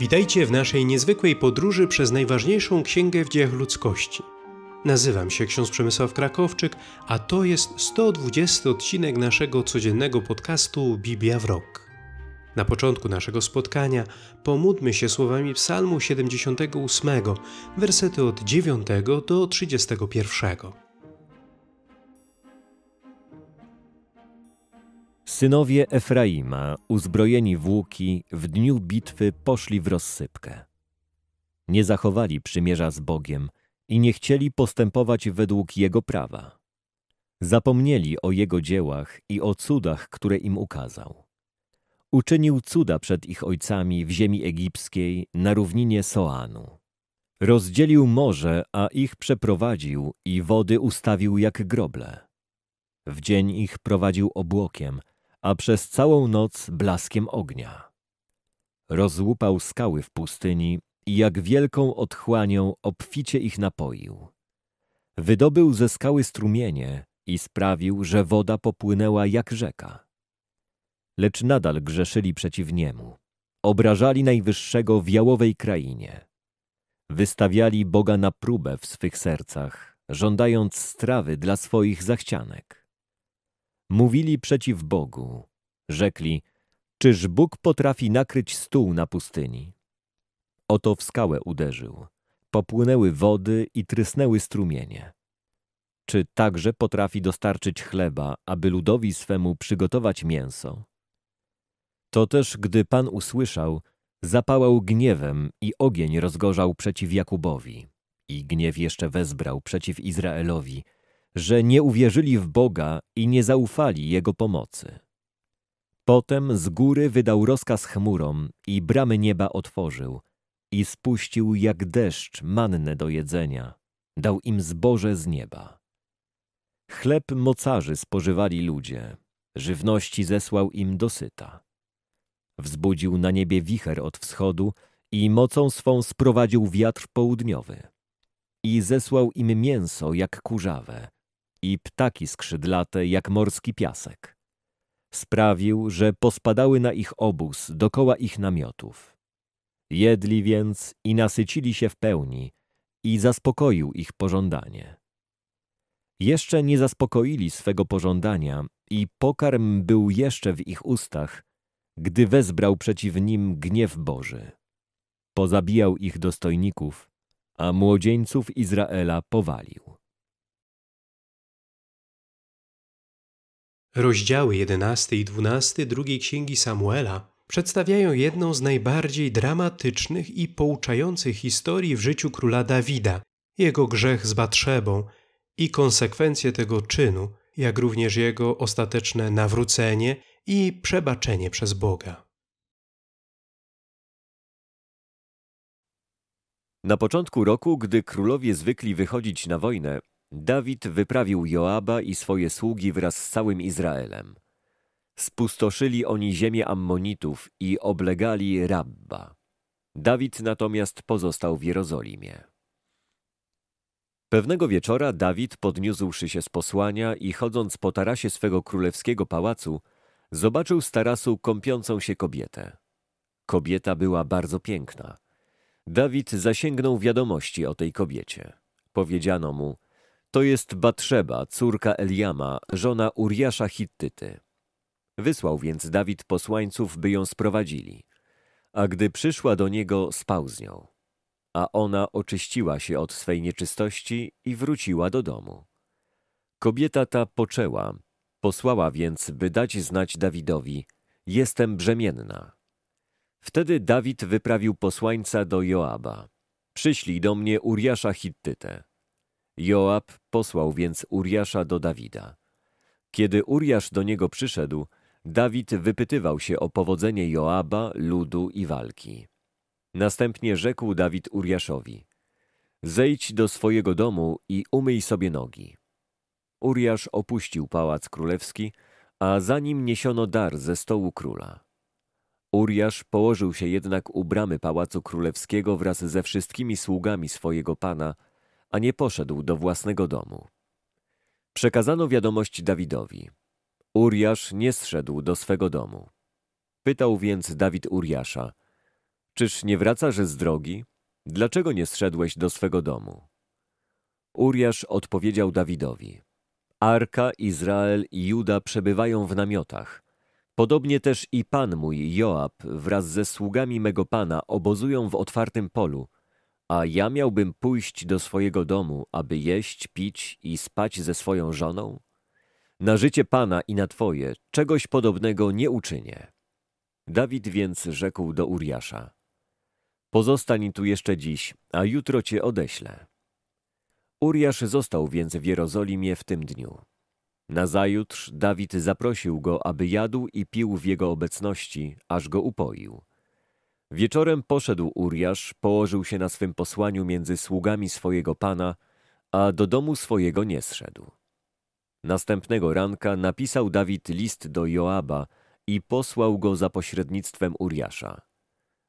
Witajcie w naszej niezwykłej podróży przez najważniejszą księgę w dziejach ludzkości. Nazywam się ksiądz Przemysław Krakowczyk, a to jest 120 odcinek naszego codziennego podcastu Biblia w rok. Na początku naszego spotkania pomódmy się słowami Psalmu 78, wersety od 9 do 31. Synowie Efraima, uzbrojeni w łuki, w dniu bitwy poszli w rozsypkę. Nie zachowali przymierza z Bogiem i nie chcieli postępować według Jego prawa. Zapomnieli o Jego dziełach i o cudach, które im ukazał. Uczynił cuda przed ich ojcami w ziemi egipskiej na równinie Soanu. Rozdzielił morze, a ich przeprowadził i wody ustawił jak groble. W dzień ich prowadził obłokiem – a przez całą noc blaskiem ognia. Rozłupał skały w pustyni i jak wielką otchłanią obficie ich napoił. Wydobył ze skały strumienie i sprawił, że woda popłynęła jak rzeka. Lecz nadal grzeszyli przeciw niemu. Obrażali Najwyższego w jałowej krainie. Wystawiali Boga na próbę w swych sercach, żądając strawy dla swoich zachcianek. Mówili przeciw Bogu. Rzekli, czyż Bóg potrafi nakryć stół na pustyni? Oto w skałę uderzył. Popłynęły wody i trysnęły strumienie. Czy także potrafi dostarczyć chleba, aby ludowi swemu przygotować mięso? To też, gdy Pan usłyszał, zapałał gniewem i ogień rozgorzał przeciw Jakubowi. I gniew jeszcze wezbrał przeciw Izraelowi, że nie uwierzyli w Boga i nie zaufali Jego pomocy. Potem z góry wydał rozkaz chmurom i bramy nieba otworzył i spuścił jak deszcz mannę do jedzenia, dał im zboże z nieba. Chleb mocarzy spożywali ludzie, żywności zesłał im dosyta. Wzbudził na niebie wicher od wschodu i mocą swą sprowadził wiatr południowy. I zesłał im mięso jak kurzawe, i ptaki skrzydlate jak morski piasek. Sprawił, że pospadały na ich obóz dokoła ich namiotów. Jedli więc i nasycili się w pełni i zaspokoił ich pożądanie. Jeszcze nie zaspokoili swego pożądania i pokarm był jeszcze w ich ustach, gdy wezbrał przeciw nim gniew Boży. Pozabijał ich dostojników, a młodzieńców Izraela powalił. Rozdziały 11 i 12 drugiej księgi Samuela przedstawiają jedną z najbardziej dramatycznych i pouczających historii w życiu króla Dawida, jego grzech z Batrzebą i konsekwencje tego czynu, jak również jego ostateczne nawrócenie i przebaczenie przez Boga. Na początku roku, gdy królowie zwykli wychodzić na wojnę, Dawid wyprawił Joaba i swoje sługi wraz z całym Izraelem. Spustoszyli oni ziemię Ammonitów i oblegali Rabba. Dawid natomiast pozostał w Jerozolimie. Pewnego wieczora Dawid, podniósłszy się z posłania i chodząc po tarasie swego królewskiego pałacu, zobaczył z tarasu kąpiącą się kobietę. Kobieta była bardzo piękna. Dawid zasięgnął wiadomości o tej kobiecie. Powiedziano mu, to jest Batrzeba, córka Eliama, żona Uriasza Hittyty. Wysłał więc Dawid posłańców, by ją sprowadzili. A gdy przyszła do niego, spał z nią. A ona oczyściła się od swej nieczystości i wróciła do domu. Kobieta ta poczęła, posłała więc, by dać znać Dawidowi, jestem brzemienna. Wtedy Dawid wyprawił posłańca do Joaba. Przyślij do mnie Uriasza Hittytę. Joab posłał więc Uriasza do Dawida. Kiedy Uriasz do niego przyszedł, Dawid wypytywał się o powodzenie Joaba, ludu i walki. Następnie rzekł Dawid Uriaszowi: Zejdź do swojego domu i umyj sobie nogi. Uriasz opuścił pałac królewski, a za nim niesiono dar ze stołu króla. Uriasz położył się jednak u bramy pałacu królewskiego wraz ze wszystkimi sługami swojego pana a nie poszedł do własnego domu. Przekazano wiadomość Dawidowi. Uriasz nie zszedł do swego domu. Pytał więc Dawid Uriasza, czyż nie wracasz z drogi? Dlaczego nie zszedłeś do swego domu? Uriasz odpowiedział Dawidowi. Arka, Izrael i Juda przebywają w namiotach. Podobnie też i pan mój, Joab, wraz ze sługami mego pana obozują w otwartym polu, a ja miałbym pójść do swojego domu, aby jeść, pić i spać ze swoją żoną? Na życie Pana i na Twoje czegoś podobnego nie uczynię. Dawid więc rzekł do Uriasza: Pozostań tu jeszcze dziś, a jutro cię odeślę. Uriasz został więc w Jerozolimie w tym dniu. Nazajutrz Dawid zaprosił go, aby jadł i pił w jego obecności, aż go upoił. Wieczorem poszedł Uriasz, położył się na swym posłaniu między sługami swojego pana, a do domu swojego nie zszedł. Następnego ranka napisał Dawid list do Joaba i posłał go za pośrednictwem Uriasza.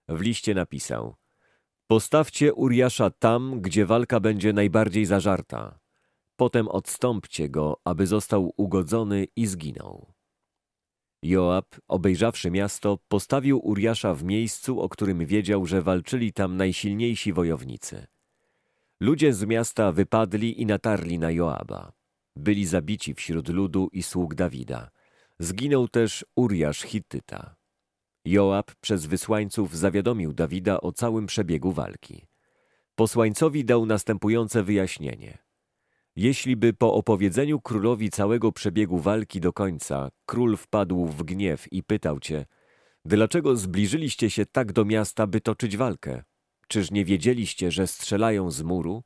W liście napisał: Postawcie Uriasza tam, gdzie walka będzie najbardziej zażarta. Potem odstąpcie go, aby został ugodzony i zginął. Joab, obejrzawszy miasto, postawił Uriasza w miejscu, o którym wiedział, że walczyli tam najsilniejsi wojownicy. Ludzie z miasta wypadli i natarli na Joaba. Byli zabici wśród ludu i sług Dawida. Zginął też Uriasz Hittyta. Joab przez wysłańców zawiadomił Dawida o całym przebiegu walki. Posłańcowi dał następujące wyjaśnienie. Jeśli by po opowiedzeniu królowi całego przebiegu walki do końca, król wpadł w gniew i pytał cię, dlaczego zbliżyliście się tak do miasta, by toczyć walkę? Czyż nie wiedzieliście, że strzelają z muru?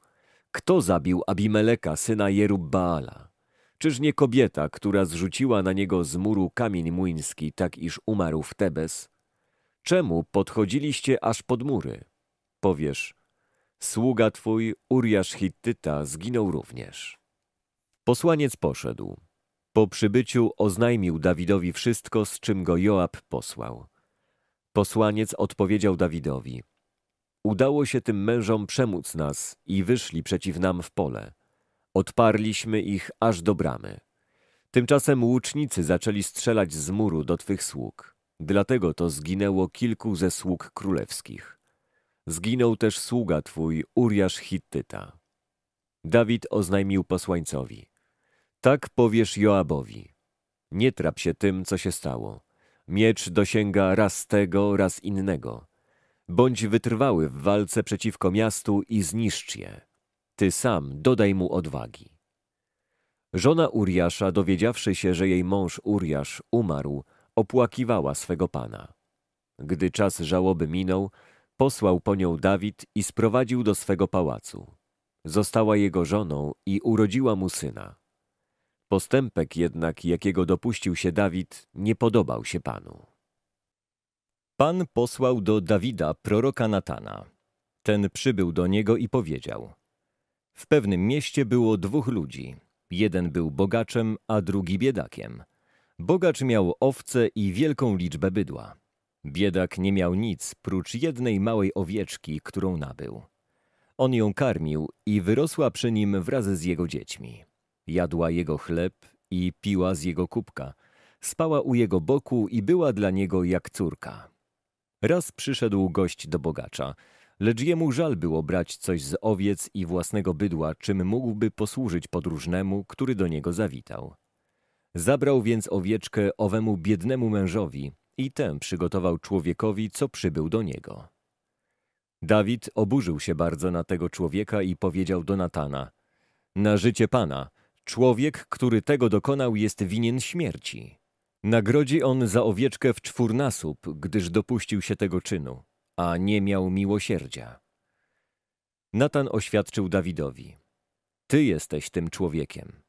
Kto zabił Abimeleka, syna Jerubbaala? Czyż nie kobieta, która zrzuciła na niego z muru kamień młyński, tak iż umarł w Tebes? Czemu podchodziliście aż pod mury? Powiesz, Sługa twój, Uriasz Hittyta, zginął również. Posłaniec poszedł. Po przybyciu oznajmił Dawidowi wszystko, z czym go Joab posłał. Posłaniec odpowiedział Dawidowi: Udało się tym mężom przemóc nas i wyszli przeciw nam w pole. Odparliśmy ich aż do bramy. Tymczasem łucznicy zaczęli strzelać z muru do twych sług. Dlatego to zginęło kilku ze sług królewskich. Zginął też sługa twój, Uriasz Hittyta. Dawid oznajmił posłańcowi. Tak powiesz Joabowi. Nie trap się tym, co się stało. Miecz dosięga raz tego, raz innego. Bądź wytrwały w walce przeciwko miastu i zniszcz je. Ty sam dodaj mu odwagi. Żona Uriasza, dowiedziawszy się, że jej mąż Uriasz umarł, opłakiwała swego pana. Gdy czas żałoby minął, Posłał po nią Dawid i sprowadził do swego pałacu. Została jego żoną i urodziła mu syna. Postępek jednak, jakiego dopuścił się Dawid, nie podobał się Panu. Pan posłał do Dawida proroka Natana. Ten przybył do niego i powiedział. W pewnym mieście było dwóch ludzi. Jeden był bogaczem, a drugi biedakiem. Bogacz miał owce i wielką liczbę bydła. Biedak nie miał nic prócz jednej małej owieczki, którą nabył. On ją karmił i wyrosła przy nim wraz z jego dziećmi. Jadła jego chleb i piła z jego kubka. Spała u jego boku i była dla niego jak córka. Raz przyszedł gość do bogacza, lecz jemu żal było brać coś z owiec i własnego bydła, czym mógłby posłużyć podróżnemu, który do niego zawitał. Zabrał więc owieczkę owemu biednemu mężowi i tę przygotował człowiekowi, co przybył do niego. Dawid oburzył się bardzo na tego człowieka i powiedział do Natana, na życie Pana, człowiek, który tego dokonał, jest winien śmierci. Nagrodzi on za owieczkę w czwórnasób, gdyż dopuścił się tego czynu, a nie miał miłosierdzia. Natan oświadczył Dawidowi, Ty jesteś tym człowiekiem.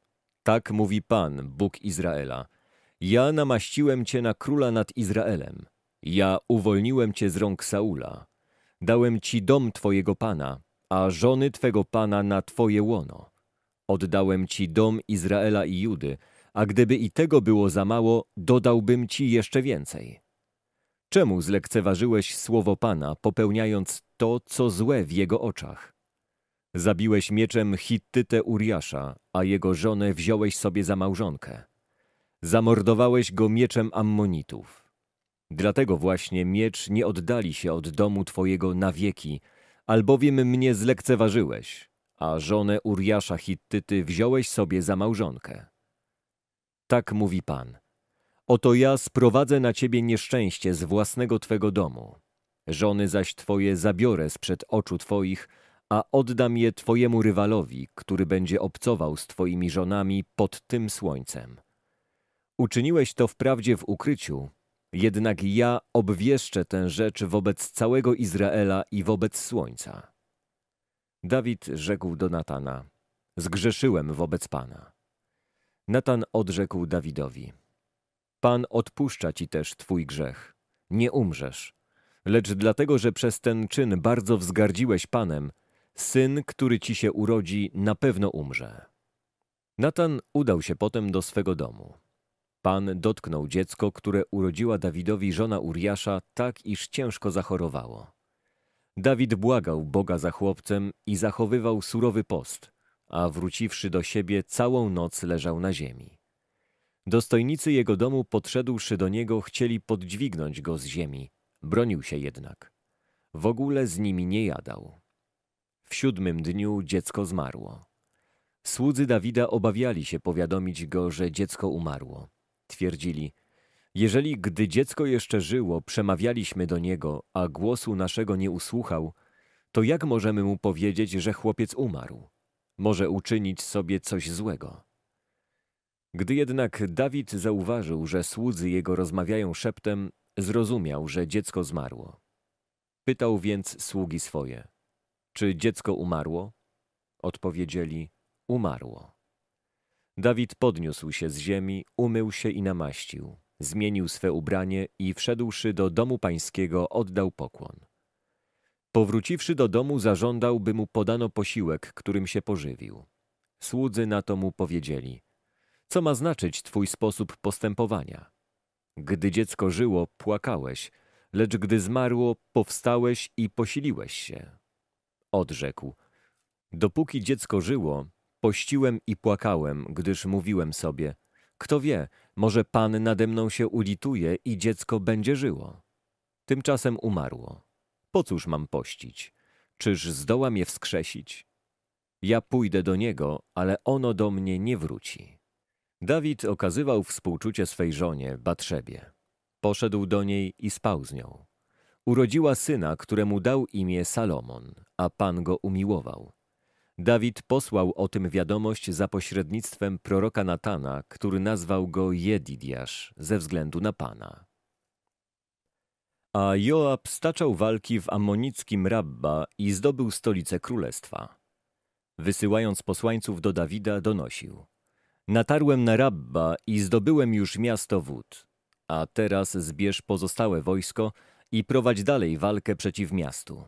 Tak mówi Pan, Bóg Izraela – ja namaściłem cię na króla nad Izraelem. Ja uwolniłem cię z rąk Saula. Dałem ci dom twojego pana, a żony twego pana na twoje łono. Oddałem ci dom Izraela i Judy, a gdyby i tego było za mało, dodałbym ci jeszcze więcej. Czemu zlekceważyłeś słowo Pana, popełniając to, co złe w jego oczach? Zabiłeś mieczem Hittytę Uriasza, a jego żonę wziąłeś sobie za małżonkę. Zamordowałeś go mieczem ammonitów. Dlatego właśnie miecz nie oddali się od domu twojego na wieki, albowiem mnie zlekceważyłeś, a żonę Uriasza Hittyty wziąłeś sobie za małżonkę. Tak mówi Pan. Oto ja sprowadzę na ciebie nieszczęście z własnego twego domu. Żony zaś twoje zabiorę sprzed oczu twoich, a oddam je twojemu rywalowi, który będzie obcował z twoimi żonami pod tym słońcem. Uczyniłeś to wprawdzie w ukryciu, jednak ja obwieszczę tę rzecz wobec całego Izraela i wobec słońca. Dawid rzekł do Natana, zgrzeszyłem wobec Pana. Natan odrzekł Dawidowi, Pan odpuszcza ci też twój grzech, nie umrzesz, lecz dlatego, że przez ten czyn bardzo wzgardziłeś Panem, syn, który ci się urodzi, na pewno umrze. Natan udał się potem do swego domu. Pan dotknął dziecko, które urodziła Dawidowi żona Uriasza, tak iż ciężko zachorowało. Dawid błagał Boga za chłopcem i zachowywał surowy post, a wróciwszy do siebie całą noc leżał na ziemi. Dostojnicy jego domu podszedłszy do niego chcieli podźwignąć go z ziemi, bronił się jednak. W ogóle z nimi nie jadał. W siódmym dniu dziecko zmarło. Słudzy Dawida obawiali się powiadomić go, że dziecko umarło twierdzili, jeżeli gdy dziecko jeszcze żyło, przemawialiśmy do niego, a głosu naszego nie usłuchał, to jak możemy mu powiedzieć, że chłopiec umarł? Może uczynić sobie coś złego. Gdy jednak Dawid zauważył, że słudzy jego rozmawiają szeptem, zrozumiał, że dziecko zmarło. Pytał więc sługi swoje: Czy dziecko umarło? Odpowiedzieli: Umarło. Dawid podniósł się z ziemi, umył się i namaścił. Zmienił swe ubranie i wszedłszy do domu pańskiego oddał pokłon. Powróciwszy do domu zażądał, by mu podano posiłek, którym się pożywił. Słudzy na to mu powiedzieli, co ma znaczyć twój sposób postępowania? Gdy dziecko żyło, płakałeś, lecz gdy zmarło, powstałeś i posiliłeś się. Odrzekł, dopóki dziecko żyło, Pościłem i płakałem, gdyż mówiłem sobie, kto wie, może Pan nade mną się ulituje i dziecko będzie żyło. Tymczasem umarło. Po cóż mam pościć? Czyż zdołam je wskrzesić? Ja pójdę do niego, ale ono do mnie nie wróci. Dawid okazywał współczucie swej żonie, Batrzebie. Poszedł do niej i spał z nią. Urodziła syna, któremu dał imię Salomon, a Pan go umiłował. Dawid posłał o tym wiadomość za pośrednictwem proroka Natana, który nazwał go Jedidiasz ze względu na Pana. A Joab staczał walki w amonickim Rabba i zdobył stolicę królestwa. Wysyłając posłańców do Dawida, donosił. Natarłem na Rabba i zdobyłem już miasto wód. A teraz zbierz pozostałe wojsko i prowadź dalej walkę przeciw miastu.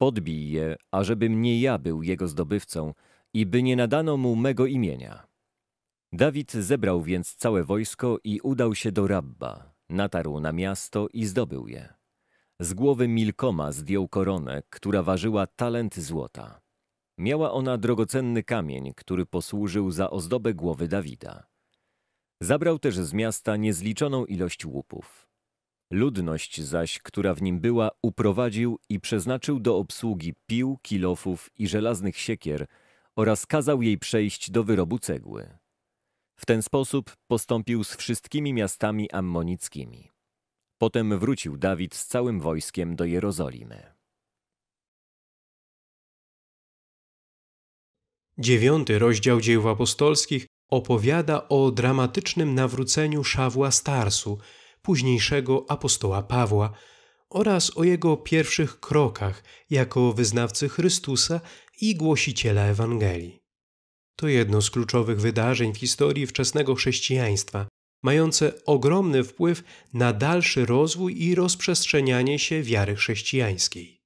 Podbij je, ażebym nie ja był jego zdobywcą i by nie nadano mu mego imienia. Dawid zebrał więc całe wojsko i udał się do Rabba, natarł na miasto i zdobył je. Z głowy Milkoma zdjął koronę, która ważyła talent złota. Miała ona drogocenny kamień, który posłużył za ozdobę głowy Dawida. Zabrał też z miasta niezliczoną ilość łupów. Ludność zaś, która w nim była, uprowadził i przeznaczył do obsługi pił, kilofów i żelaznych siekier oraz kazał jej przejść do wyrobu cegły. W ten sposób postąpił z wszystkimi miastami ammonickimi. Potem wrócił Dawid z całym wojskiem do Jerozolimy. Dziewiąty rozdział dziejów apostolskich opowiada o dramatycznym nawróceniu Szawła Starsu, późniejszego apostoła Pawła oraz o jego pierwszych krokach jako wyznawcy Chrystusa i głosiciela Ewangelii. To jedno z kluczowych wydarzeń w historii wczesnego chrześcijaństwa, mające ogromny wpływ na dalszy rozwój i rozprzestrzenianie się wiary chrześcijańskiej.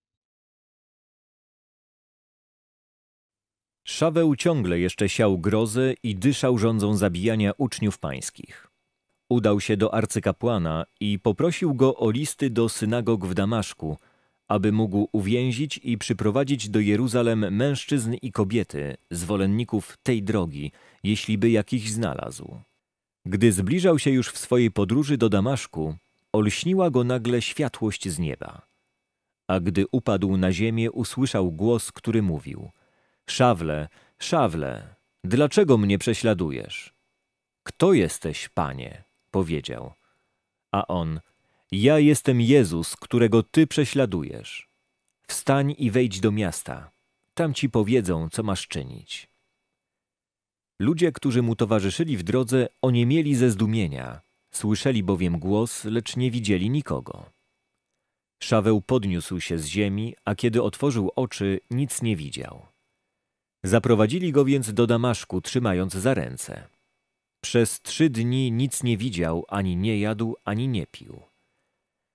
Szaweł ciągle jeszcze siał grozę i dyszał rządzą zabijania uczniów pańskich. Udał się do arcykapłana i poprosił go o listy do synagog w Damaszku, aby mógł uwięzić i przyprowadzić do Jeruzalem mężczyzn i kobiety, zwolenników tej drogi, jeśli by jakichś znalazł. Gdy zbliżał się już w swojej podróży do Damaszku, olśniła go nagle światłość z nieba. A gdy upadł na ziemię, usłyszał głos, który mówił – Szawle, szawle, dlaczego mnie prześladujesz? Kto jesteś, panie? powiedział. A on, ja jestem Jezus, którego ty prześladujesz. Wstań i wejdź do miasta. Tam ci powiedzą, co masz czynić. Ludzie, którzy mu towarzyszyli w drodze, oniemieli ze zdumienia. Słyszeli bowiem głos, lecz nie widzieli nikogo. Szaweł podniósł się z ziemi, a kiedy otworzył oczy, nic nie widział. Zaprowadzili go więc do Damaszku, trzymając za ręce. Przez trzy dni nic nie widział, ani nie jadł, ani nie pił.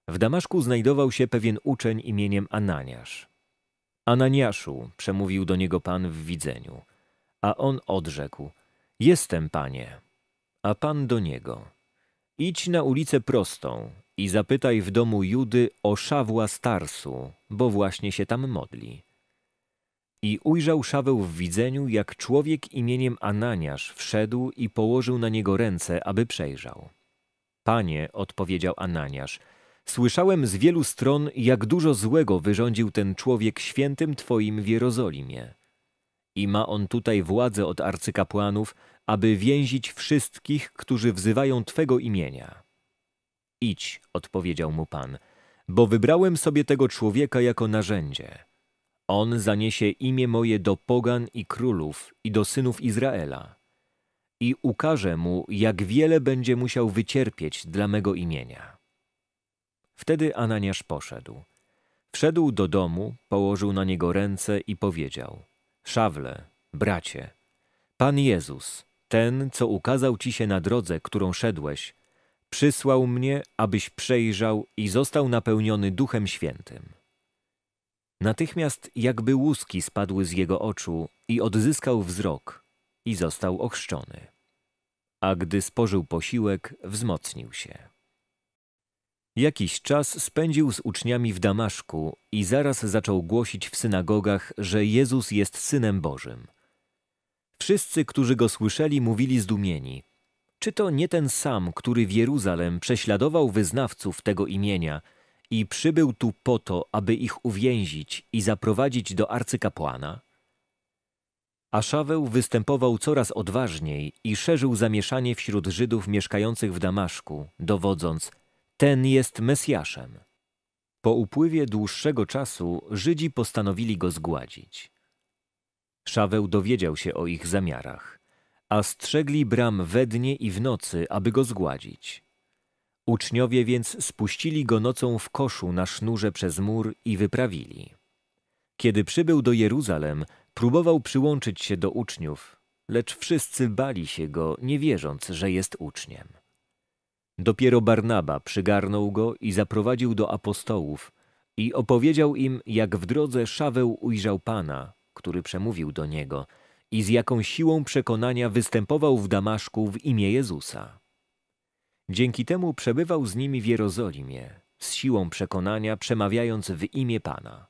W Damaszku znajdował się pewien uczeń imieniem Ananiasz. Ananiaszu, przemówił do niego pan w widzeniu, a on odrzekł: Jestem, panie. A pan do niego: Idź na ulicę prostą i zapytaj w domu Judy o Szawła Starsu, bo właśnie się tam modli. I ujrzał Szaweł w widzeniu, jak człowiek imieniem Ananiasz wszedł i położył na niego ręce, aby przejrzał. Panie, odpowiedział Ananiasz, słyszałem z wielu stron, jak dużo złego wyrządził ten człowiek świętym Twoim w Jerozolimie. I ma on tutaj władzę od arcykapłanów, aby więzić wszystkich, którzy wzywają Twego imienia. Idź, odpowiedział mu Pan, bo wybrałem sobie tego człowieka jako narzędzie on zaniesie imię moje do pogan i królów i do synów Izraela. I ukaże mu, jak wiele będzie musiał wycierpieć dla mego imienia. Wtedy Ananiasz poszedł. Wszedł do domu, położył na niego ręce i powiedział: Szawle, bracie, Pan Jezus, ten, co ukazał ci się na drodze, którą szedłeś, przysłał mnie, abyś przejrzał i został napełniony Duchem Świętym. Natychmiast jakby łuski spadły z jego oczu i odzyskał wzrok i został ochrzczony. A gdy spożył posiłek, wzmocnił się. Jakiś czas spędził z uczniami w Damaszku i zaraz zaczął głosić w synagogach, że Jezus jest Synem Bożym. Wszyscy, którzy go słyszeli, mówili zdumieni. Czy to nie ten sam, który w Jeruzalem prześladował wyznawców tego imienia – i przybył tu po to, aby ich uwięzić i zaprowadzić do arcykapłana? A Szaweł występował coraz odważniej i szerzył zamieszanie wśród Żydów mieszkających w Damaszku, dowodząc, ten jest Mesjaszem. Po upływie dłuższego czasu Żydzi postanowili go zgładzić. Szaweł dowiedział się o ich zamiarach, a strzegli bram we dnie i w nocy, aby go zgładzić. Uczniowie więc spuścili go nocą w koszu na sznurze przez mur i wyprawili. Kiedy przybył do Jeruzalem, próbował przyłączyć się do uczniów, lecz wszyscy bali się go, nie wierząc, że jest uczniem. Dopiero Barnaba przygarnął go i zaprowadził do apostołów i opowiedział im, jak w drodze Szaweł ujrzał Pana, który przemówił do niego i z jaką siłą przekonania występował w Damaszku w imię Jezusa. Dzięki temu przebywał z nimi w Jerozolimie, z siłą przekonania przemawiając w imię Pana.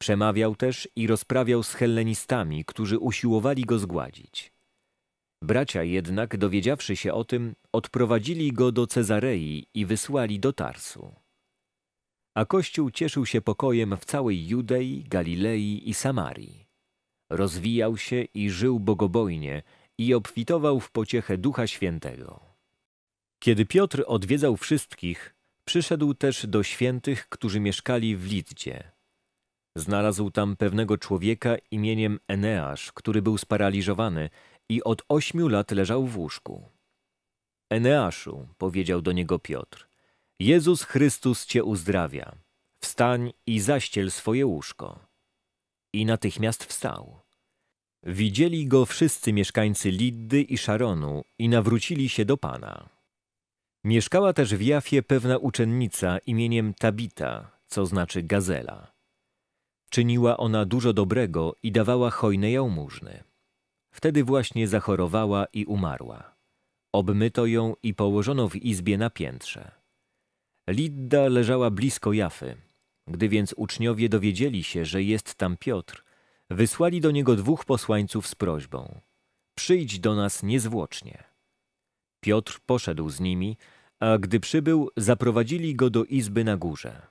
Przemawiał też i rozprawiał z Hellenistami, którzy usiłowali go zgładzić. Bracia jednak, dowiedziawszy się o tym, odprowadzili go do Cezarei i wysłali do Tarsu. A Kościół cieszył się pokojem w całej Judei, Galilei i Samarii. Rozwijał się i żył bogobojnie i obfitował w pociechę Ducha Świętego. Kiedy Piotr odwiedzał wszystkich, przyszedł też do świętych, którzy mieszkali w Lidzie. Znalazł tam pewnego człowieka imieniem Eneasz, który był sparaliżowany i od ośmiu lat leżał w łóżku. Eneaszu, powiedział do niego Piotr, Jezus Chrystus cię uzdrawia. Wstań i zaściel swoje łóżko. I natychmiast wstał. Widzieli go wszyscy mieszkańcy Liddy i Szaronu i nawrócili się do Pana. Mieszkała też w Jafie pewna uczennica imieniem Tabita, co znaczy gazela. Czyniła ona dużo dobrego i dawała hojne jałmużny. Wtedy właśnie zachorowała i umarła. Obmyto ją i położono w izbie na piętrze. Lidda leżała blisko Jafy. Gdy więc uczniowie dowiedzieli się, że jest tam Piotr, wysłali do niego dwóch posłańców z prośbą: Przyjdź do nas niezwłocznie. Piotr poszedł z nimi, a gdy przybył, zaprowadzili go do izby na górze.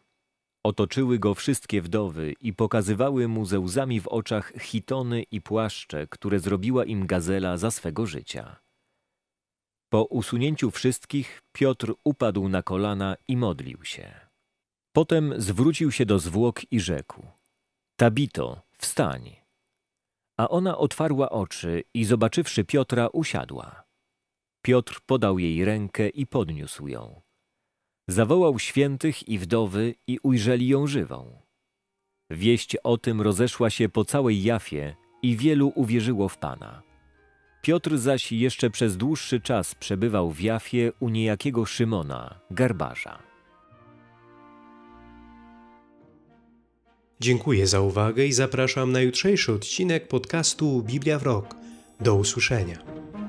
Otoczyły go wszystkie wdowy i pokazywały mu ze łzami w oczach chitony i płaszcze, które zrobiła im gazela za swego życia. Po usunięciu wszystkich Piotr upadł na kolana i modlił się. Potem zwrócił się do zwłok i rzekł: Tabito, wstań. A ona otwarła oczy i zobaczywszy Piotra, usiadła. Piotr podał jej rękę i podniósł ją. Zawołał świętych i wdowy i ujrzeli ją żywą. Wieść o tym rozeszła się po całej Jafie i wielu uwierzyło w Pana. Piotr zaś jeszcze przez dłuższy czas przebywał w Jafie u niejakiego Szymona, garbarza. Dziękuję za uwagę i zapraszam na jutrzejszy odcinek podcastu Biblia w Rok. Do usłyszenia.